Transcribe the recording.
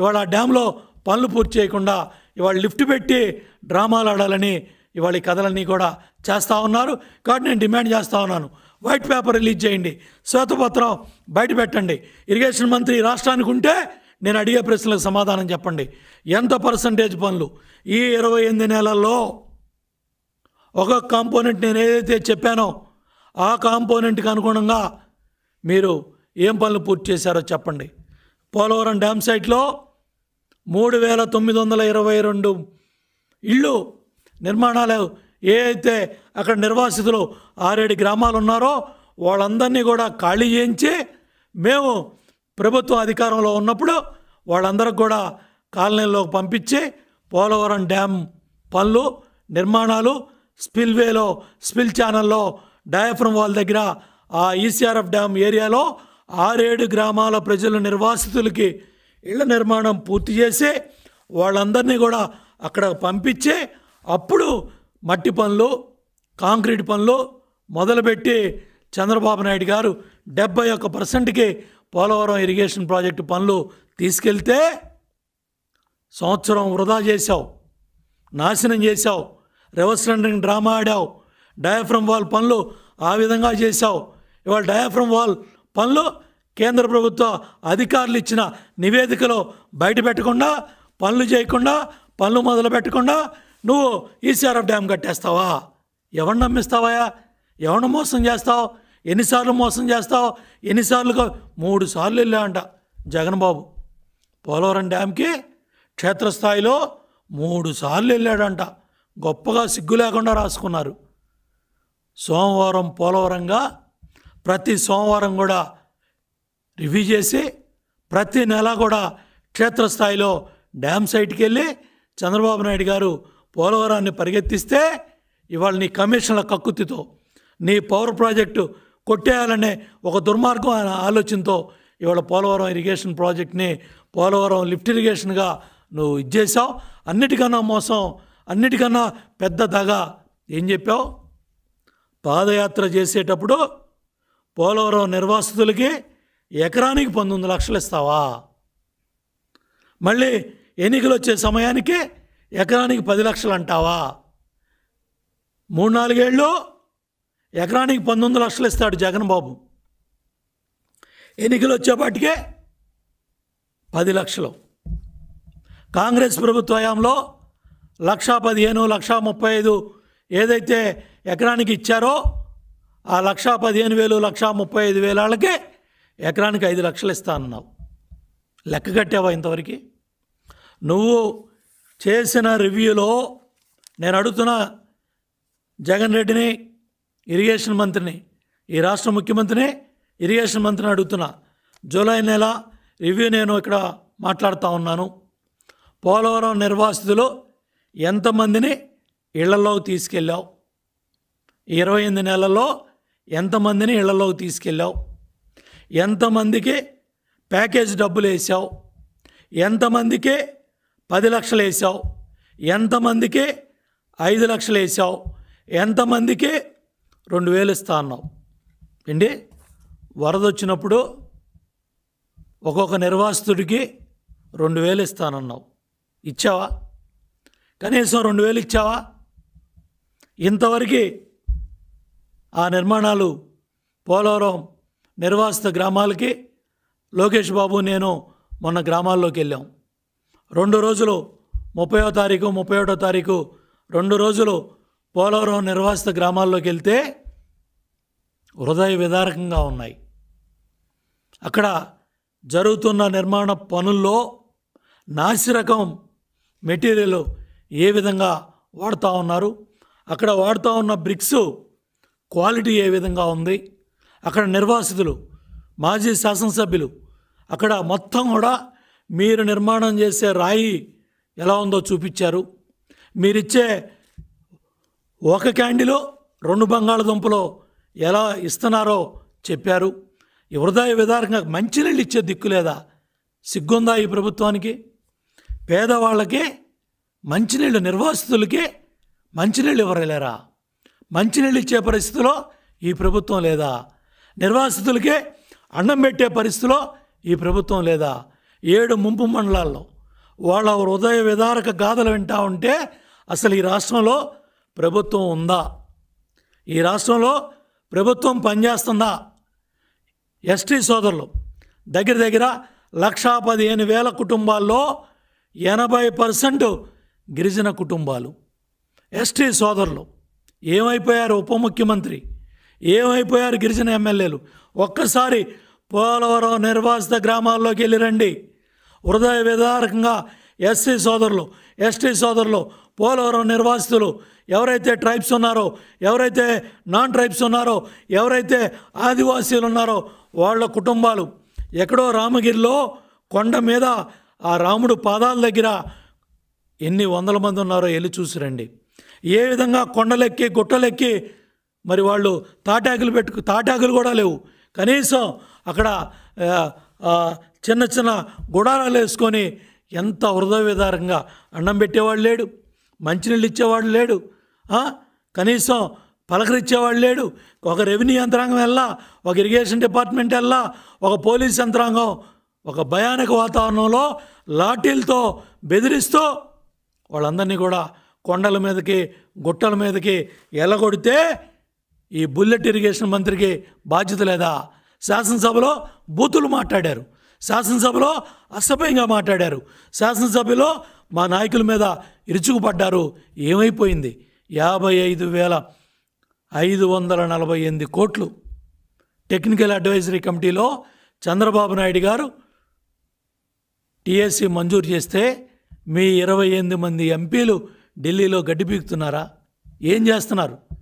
ఇవాళ ఆ డ్యాంలో పనులు పూర్తి చేయకుండా ఇవాళ లిఫ్ట్ పెట్టి డ్రామాలు ఆడాలని ఇవాళ కథలన్నీ కూడా చేస్తూ ఉన్నారు కాబట్టి నేను డిమాండ్ చేస్తూ ఉన్నాను వైట్ పేపర్ రిలీజ్ చేయండి శ్వేతపత్రం బయట పెట్టండి ఇరిగేషన్ మంత్రి రాష్ట్రానికి ఉంటే నేను అడిగే ప్రశ్నలకు సమాధానం చెప్పండి ఎంత పర్సంటేజ్ పనులు ఈ ఇరవై ఎనిమిది నెలల్లో ఒక కాంపోనెంట్ నేను ఏదైతే చెప్పానో ఆ కాంపోనెంట్కి అనుగుణంగా మీరు ఏం పనులు పూర్తి చేశారో చెప్పండి పోలవరం డ్యామ్ సైట్లో మూడు వేల తొమ్మిది వందల ఇరవై రెండు ఇళ్ళు నిర్మాణాలు ఏ అయితే అక్కడ నిర్వాసితులు ఆరేడు గ్రామాలు ఉన్నారో వాళ్ళందరినీ కూడా ఖాళీ చేయించి మేము ప్రభుత్వ అధికారంలో ఉన్నప్పుడు వాళ్ళందరికి కూడా కాలనీలోకి పంపించి పోలవరం డ్యామ్ పనులు నిర్మాణాలు స్పిల్వేలో స్పిల్ ఛానల్లో డయాఫ్రమ్ వాల్ దగ్గర ఆ ఈసీఆర్ఎఫ్ డ్యామ్ ఏరియాలో ఆరేడు గ్రామాల ప్రజల నిర్వాసితులకి ఇళ్ల నిర్మాణం పూర్తి చేసి వాళ్ళందరినీ కూడా అక్కడ పంపించే అప్పుడు మట్టి పనులు కాంక్రీట్ పనులు మొదలుపెట్టి చంద్రబాబు నాయుడు గారు డెబ్బై ఒక్క పర్సెంట్కి పోలవరం ఇరిగేషన్ ప్రాజెక్టు పనులు తీసుకెళ్తే సంవత్సరం వృధా చేశావు నాశనం చేశావు రివర్స్ రెండరింగ్ డ్రామా ఆడావు డయాఫ్రమ్ వాల్ పనులు ఆ విధంగా చేశావు ఇవాళ డయాఫ్రమ్ వాల్ పనులు కేంద్ర ప్రభుత్వ అధికారులు ఇచ్చిన నివేదికలో బయట పెట్టకుండా పనులు చేయకుండా పనులు మొదలు పెట్టకుండా నువ్వు ఈసీఆర్ఎఫ్ డ్యామ్ కట్టేస్తావా ఎవరు నమ్మిస్తావా ఎవరిని మోసం చేస్తావు ఎన్నిసార్లు మోసం చేస్తావు ఎన్నిసార్లుగా మూడు సార్లు వెళ్ళావంట జగన్ బాబు పోలవరం డ్యామ్కి క్షేత్రస్థాయిలో మూడు సార్లు వెళ్ళాడంట గొప్పగా సిగ్గు లేకుండా రాసుకున్నారు సోమవారం పోలవరంగా ప్రతి సోమవారం కూడా రివ్యూ చేసి ప్రతి నెల కూడా క్షేత్రస్థాయిలో డ్యామ్ సైట్కి వెళ్ళి చంద్రబాబు నాయుడు గారు పోలవరాన్ని పరిగెత్తిస్తే ఇవాళ నీ కమిషన్ల కక్కుతితో నీ పవర్ ప్రాజెక్టు కొట్టేయాలనే ఒక దుర్మార్గం ఆయన ఆలోచనతో ఇవాళ పోలవరం ఇరిగేషన్ ప్రాజెక్ట్ని పోలవరం లిఫ్ట్ ఇరిగేషన్గా నువ్వు ఇచ్చేసావు అన్నిటికన్నా మోసం అన్నిటికన్నా పెద్ద దగ ఏం చెప్పావు పాదయాత్ర చేసేటప్పుడు పోలవరం నిర్వాసితులకి ఎకరానికి పంతొమ్మిది లక్షలు ఇస్తావా మళ్ళీ ఎన్నికలు వచ్చే సమయానికి ఎకరానికి పది లక్షలు అంటావా మూడు నాలుగేళ్ళు ఎకరానికి పంతొమ్మిది లక్షలు ఇస్తాడు జగన్ బాబు ఎన్నికలు వచ్చేపాటికే పది లక్షలు కాంగ్రెస్ ప్రభుత్వ హయాంలో లక్షా పదిహేను లక్షా ముప్పై ఐదు ఏదైతే ఎకరానికి ఇచ్చారో ఆ లక్షా పదిహేను వేలు లక్షా ముప్పై ఐదు వేల వాళ్ళకే ఎకరానికి ఐదు లక్షలు ఇస్తా అన్నావు లెక్క కట్టావా ఇంతవరకు నువ్వు చేసిన రివ్యూలో నేను అడుగుతున్న జగన్ రెడ్డిని ఇరిగేషన్ మంత్రిని ఈ రాష్ట్ర ముఖ్యమంత్రిని ఇరిగేషన్ మంత్రిని అడుగుతున్నా జూలై నెల రివ్యూ నేను ఇక్కడ మాట్లాడుతూ ఉన్నాను పోలవరం నిర్వాసితులు ఎంతమందిని ఇళ్లలోకి తీసుకెళ్ళావు ఇరవై ఎనిమిది నెలల్లో ఎంతమందిని ఇళ్లలోకి తీసుకెళ్ళావు ఎంతమందికి ప్యాకేజ్ డబ్బులు వేసావు ఎంతమందికి పది లక్షలు వేసావు ఎంతమందికి ఐదు లక్షలు వేసావు ఎంతమందికి రెండు వేలు ఇస్తా అన్నావు ఏంటి వరద వచ్చినప్పుడు ఒక్కొక్క నిర్వాసితుడికి రెండు వేలు ఇస్తానన్నావు ఇచ్చావా కనీసం రెండు వేలు ఇచ్చావా ఇంతవరకు ఆ నిర్మాణాలు పోలవరం నిర్వాసిత గ్రామాలకి లోకేష్ బాబు నేను మొన్న గ్రామాల్లోకి వెళ్ళాం రెండు రోజులు ముప్పయో తారీఖు ముప్పై ఒకటో తారీఖు రెండు రోజులు పోలవరం నిర్వాసిత గ్రామాల్లోకి వెళ్తే హృదయ విదారకంగా ఉన్నాయి అక్కడ జరుగుతున్న నిర్మాణ పనుల్లో నాసిరకం మెటీరియల్ ఏ విధంగా వాడుతూ ఉన్నారు అక్కడ వాడుతూ ఉన్న బ్రిక్స్ క్వాలిటీ ఏ విధంగా ఉంది అక్కడ నిర్వాసితులు మాజీ శాసనసభ్యులు అక్కడ మొత్తం కూడా మీరు నిర్మాణం చేసే రాయి ఎలా ఉందో చూపించారు మీరిచ్చే ఒక క్యాండిలో రెండు బంగాళదుంపలో ఎలా ఇస్తున్నారో చెప్పారు ఈ హృదయ విధానంగా మంచినీళ్ళు ఇచ్చే దిక్కు లేదా సిగ్గుందా ఈ ప్రభుత్వానికి పేదవాళ్ళకి మంచినీళ్ళు నిర్వాసితులకి మంచినీళ్ళు ఇవ్వరలేరా మంచినీళ్ళు ఇచ్చే పరిస్థితిలో ఈ ప్రభుత్వం లేదా నిర్వాసితులకే అన్నం పెట్టే పరిస్థితిలో ఈ ప్రభుత్వం లేదా ఏడు ముంపు మండలాల్లో వాళ్ళ హృదయ విదారక గాథలు వింటా ఉంటే అసలు ఈ రాష్ట్రంలో ప్రభుత్వం ఉందా ఈ రాష్ట్రంలో ప్రభుత్వం పనిచేస్తుందా ఎస్టీ సోదరులు దగ్గర దగ్గర లక్షా పదిహేను వేల కుటుంబాల్లో ఎనభై పర్సెంట్ గిరిజన కుటుంబాలు ఎస్టీ సోదరులు ఏమైపోయారు ఉప ముఖ్యమంత్రి ఏమైపోయారు గిరిజన ఎమ్మెల్యేలు ఒక్కసారి పోలవరం నిర్వాసిత గ్రామాల్లోకి వెళ్ళి రండి హృదయ విధారకంగా ఎస్సీ సోదరులు ఎస్టీ సోదరులు పోలవరం నిర్వాసితులు ఎవరైతే ట్రైబ్స్ ఉన్నారో ఎవరైతే నాన్ ట్రైబ్స్ ఉన్నారో ఎవరైతే ఆదివాసీలు ఉన్నారో వాళ్ళ కుటుంబాలు ఎక్కడో రామగిరిలో కొండ మీద ఆ రాముడు పాదాల దగ్గర ఎన్ని వందల మంది ఉన్నారో వెళ్ళి చూసిరండి ఏ విధంగా కొండలెక్కి గుట్టలెక్కి మరి వాళ్ళు తాటాకులు పెట్టుకు తాటాకులు కూడా లేవు కనీసం అక్కడ చిన్న చిన్న గుడారాలు వేసుకొని ఎంత హృదయ విధారంగా అన్నం పెట్టేవాడు లేడు మంచినీళ్ళు ఇచ్చేవాడు లేడు కనీసం పలకరిచ్చేవాడు లేడు ఒక రెవెన్యూ యంత్రాంగం వెళ్ళా ఒక ఇరిగేషన్ డిపార్ట్మెంట్ వెళ్ళా ఒక పోలీస్ యంత్రాంగం ఒక భయానక వాతావరణంలో లాఠీలతో బెదిరిస్తూ వాళ్ళందరినీ కూడా కొండల మీదకి గుట్టల మీదకి ఎలగొడితే ఈ బుల్లెట్ ఇరిగేషన్ మంత్రికి బాధ్యత లేదా శాసనసభలో బూతులు మాట్లాడారు శాసనసభలో అసభ్యంగా మాట్లాడారు శాసనసభలో మా నాయకుల మీద ఇరుచుకుపడ్డారు ఏమైపోయింది యాభై ఐదు వేల ఐదు వందల నలభై ఎనిమిది కోట్లు టెక్నికల్ అడ్వైజరీ కమిటీలో చంద్రబాబు నాయుడు గారు టీఎస్సీ మంజూరు చేస్తే మీ ఇరవై ఎనిమిది మంది ఎంపీలు ఢిల్లీలో గడ్డి పీకుతున్నారా ఏం చేస్తున్నారు